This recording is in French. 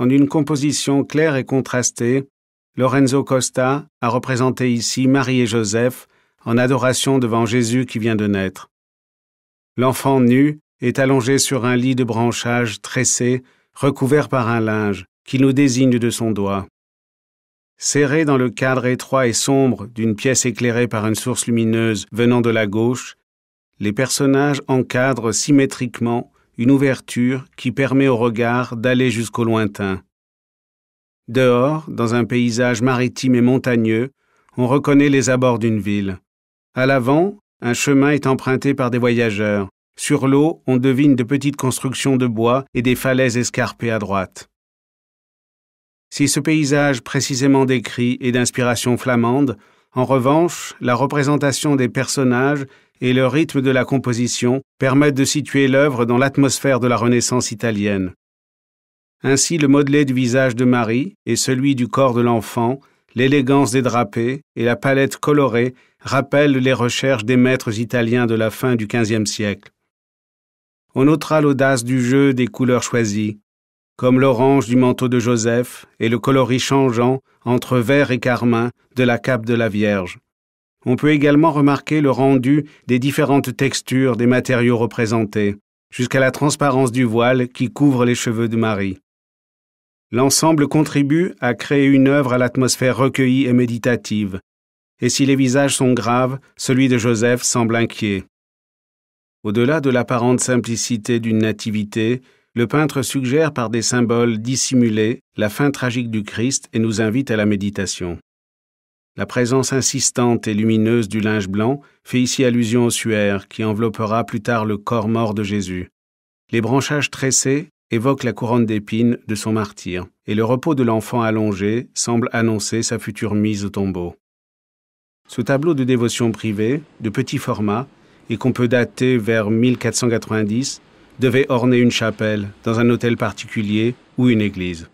en une composition claire et contrastée, Lorenzo Costa a représenté ici Marie et Joseph en adoration devant Jésus qui vient de naître. L'enfant nu est allongé sur un lit de branchage tressé, recouvert par un linge, qui nous désigne de son doigt. Serrés dans le cadre étroit et sombre d'une pièce éclairée par une source lumineuse venant de la gauche, les personnages encadrent symétriquement une ouverture qui permet au regard d'aller jusqu'au lointain. Dehors, dans un paysage maritime et montagneux, on reconnaît les abords d'une ville. À l'avant, un chemin est emprunté par des voyageurs. Sur l'eau, on devine de petites constructions de bois et des falaises escarpées à droite. Si ce paysage précisément décrit est d'inspiration flamande, en revanche, la représentation des personnages et le rythme de la composition permettent de situer l'œuvre dans l'atmosphère de la Renaissance italienne. Ainsi le modelé du visage de Marie et celui du corps de l'enfant, l'élégance des drapés et la palette colorée rappellent les recherches des maîtres italiens de la fin du XVe siècle. On notera l'audace du jeu des couleurs choisies, comme l'orange du manteau de Joseph et le coloris changeant entre vert et carmin de la cape de la Vierge. On peut également remarquer le rendu des différentes textures des matériaux représentés, jusqu'à la transparence du voile qui couvre les cheveux de Marie. L'ensemble contribue à créer une œuvre à l'atmosphère recueillie et méditative, et si les visages sont graves, celui de Joseph semble inquiet. Au-delà de l'apparente simplicité d'une nativité, le peintre suggère par des symboles dissimulés la fin tragique du Christ et nous invite à la méditation. La présence insistante et lumineuse du linge blanc fait ici allusion au suaire qui enveloppera plus tard le corps mort de Jésus. Les branchages tressés évoquent la couronne d'épines de son martyr, et le repos de l'enfant allongé semble annoncer sa future mise au tombeau. Ce tableau de dévotion privée, de petit format, et qu'on peut dater vers 1490, devait orner une chapelle, dans un hôtel particulier ou une église.